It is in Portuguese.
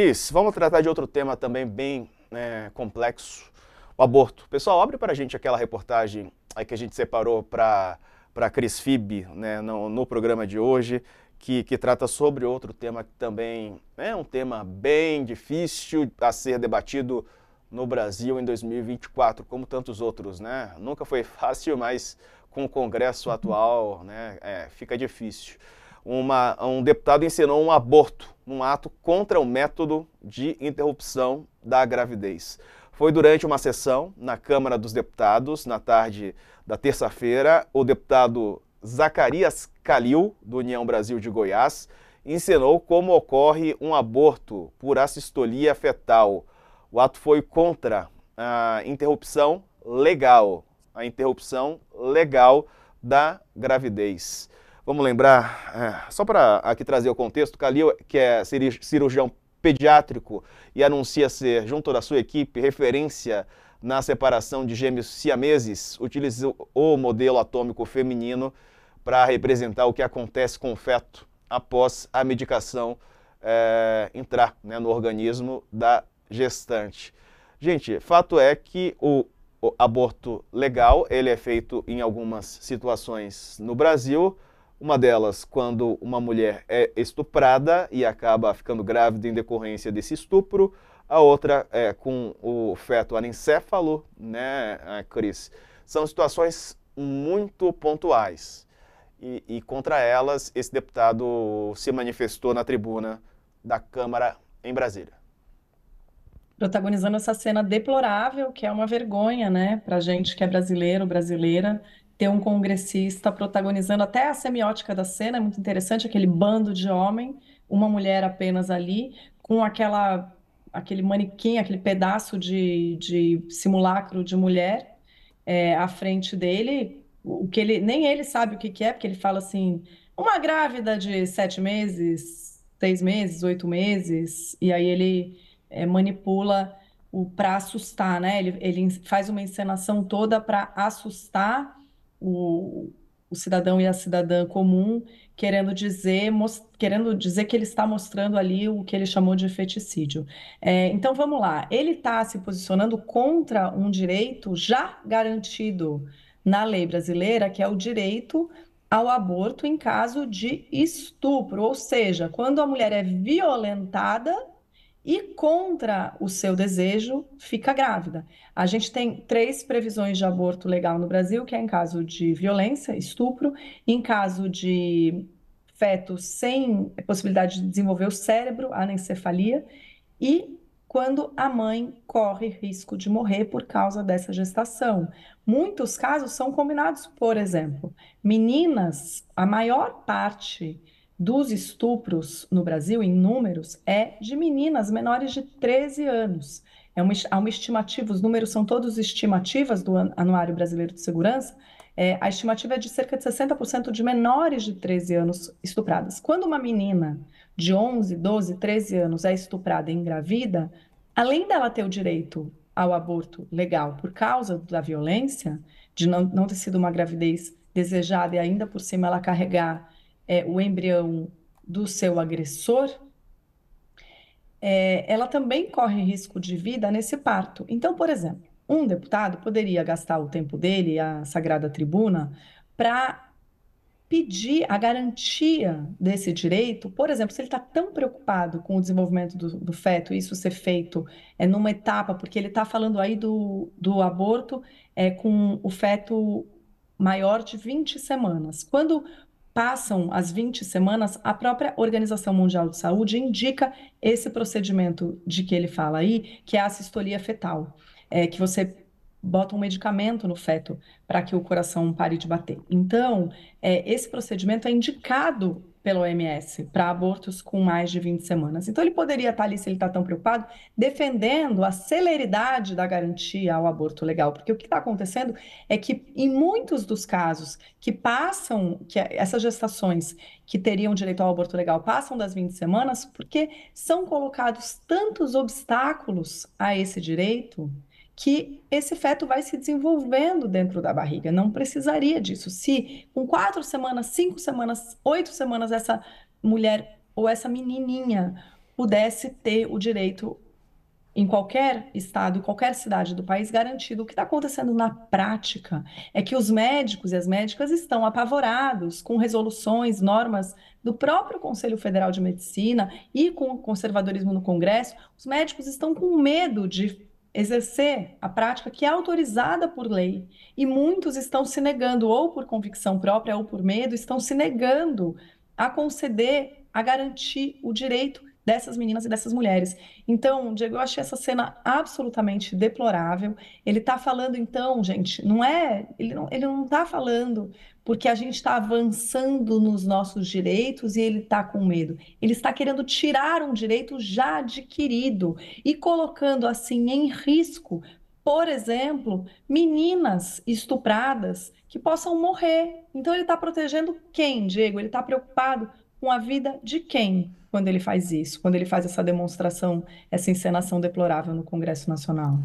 Cris, vamos tratar de outro tema também bem né, complexo, o aborto. Pessoal, abre para a gente aquela reportagem aí que a gente separou para a Cris Fib né, no, no, programa de hoje, que, que trata sobre outro tema que também é um tema bem difícil a ser debatido no Brasil em 2024, como tantos outros, né? Nunca foi fácil, mas com o Congresso atual, né, é, fica difícil uma, um deputado ensinou um aborto num ato contra o método de interrupção da gravidez. Foi durante uma sessão na Câmara dos Deputados, na tarde da terça-feira, o deputado Zacarias Calil, do União Brasil de Goiás, ensinou como ocorre um aborto por assistolia fetal. O ato foi contra a interrupção legal, a interrupção legal da gravidez. Vamos lembrar, é, só para aqui trazer o contexto, Calil, que é cirurgião pediátrico e anuncia ser, junto da sua equipe, referência na separação de gêmeos siameses, utilizou o modelo atômico feminino para representar o que acontece com o feto após a medicação é, entrar né, no organismo da gestante. Gente, fato é que o, o aborto legal ele é feito em algumas situações no Brasil, uma delas, quando uma mulher é estuprada e acaba ficando grávida em decorrência desse estupro. A outra é com o feto anencefalo, né, Cris? São situações muito pontuais. E, e, contra elas, esse deputado se manifestou na tribuna da Câmara em Brasília. Protagonizando essa cena deplorável, que é uma vergonha, né, para gente que é brasileiro, brasileira, ter um congressista protagonizando até a semiótica da cena, é muito interessante, aquele bando de homem, uma mulher apenas ali, com aquela aquele manequim, aquele pedaço de, de simulacro de mulher é, à frente dele, o que ele nem ele sabe o que, que é, porque ele fala assim, uma grávida de sete meses, seis meses, oito meses, e aí ele é, manipula o para assustar, né? Ele, ele faz uma encenação toda para assustar o, o cidadão e a cidadã comum querendo dizer, querendo dizer que ele está mostrando ali o que ele chamou de feticídio. É, então vamos lá, ele está se posicionando contra um direito já garantido na lei brasileira, que é o direito ao aborto em caso de estupro, ou seja, quando a mulher é violentada e contra o seu desejo fica grávida. A gente tem três previsões de aborto legal no Brasil, que é em caso de violência, estupro, em caso de feto sem possibilidade de desenvolver o cérebro, anencefalia, e quando a mãe corre risco de morrer por causa dessa gestação. Muitos casos são combinados, por exemplo, meninas, a maior parte dos estupros no Brasil, em números, é de meninas menores de 13 anos. É uma, há uma estimativa, os números são todos estimativas do Anuário Brasileiro de Segurança, é, a estimativa é de cerca de 60% de menores de 13 anos estupradas. Quando uma menina de 11, 12, 13 anos é estuprada e engravida, além dela ter o direito ao aborto legal por causa da violência, de não, não ter sido uma gravidez desejada e ainda por cima ela carregar é, o embrião do seu agressor, é, ela também corre risco de vida nesse parto. Então, por exemplo, um deputado poderia gastar o tempo dele, a sagrada tribuna, para pedir a garantia desse direito, por exemplo, se ele está tão preocupado com o desenvolvimento do, do feto, isso ser feito é numa etapa, porque ele está falando aí do, do aborto é, com o feto maior de 20 semanas. Quando passam as 20 semanas, a própria Organização Mundial de Saúde indica esse procedimento de que ele fala aí, que é a sistolia fetal, é, que você bota um medicamento no feto para que o coração pare de bater. Então, é, esse procedimento é indicado pelo OMS para abortos com mais de 20 semanas. Então, ele poderia estar tá ali, se ele está tão preocupado, defendendo a celeridade da garantia ao aborto legal, porque o que está acontecendo é que, em muitos dos casos que passam, que essas gestações que teriam direito ao aborto legal passam das 20 semanas, porque são colocados tantos obstáculos a esse direito que esse feto vai se desenvolvendo dentro da barriga. Não precisaria disso. Se com quatro semanas, cinco semanas, oito semanas, essa mulher ou essa menininha pudesse ter o direito em qualquer estado, em qualquer cidade do país garantido. O que está acontecendo na prática é que os médicos e as médicas estão apavorados com resoluções, normas do próprio Conselho Federal de Medicina e com o conservadorismo no Congresso. Os médicos estão com medo de exercer a prática que é autorizada por lei. E muitos estão se negando, ou por convicção própria ou por medo, estão se negando a conceder, a garantir o direito dessas meninas e dessas mulheres. Então, Diego, eu achei essa cena absolutamente deplorável. Ele está falando, então, gente, não é. Ele não, ele não tá falando porque a gente está avançando nos nossos direitos e ele está com medo. Ele está querendo tirar um direito já adquirido e colocando assim em risco por exemplo, meninas estupradas que possam morrer. Então ele está protegendo quem, Diego? Ele está preocupado com a vida de quem quando ele faz isso, quando ele faz essa demonstração, essa encenação deplorável no Congresso Nacional?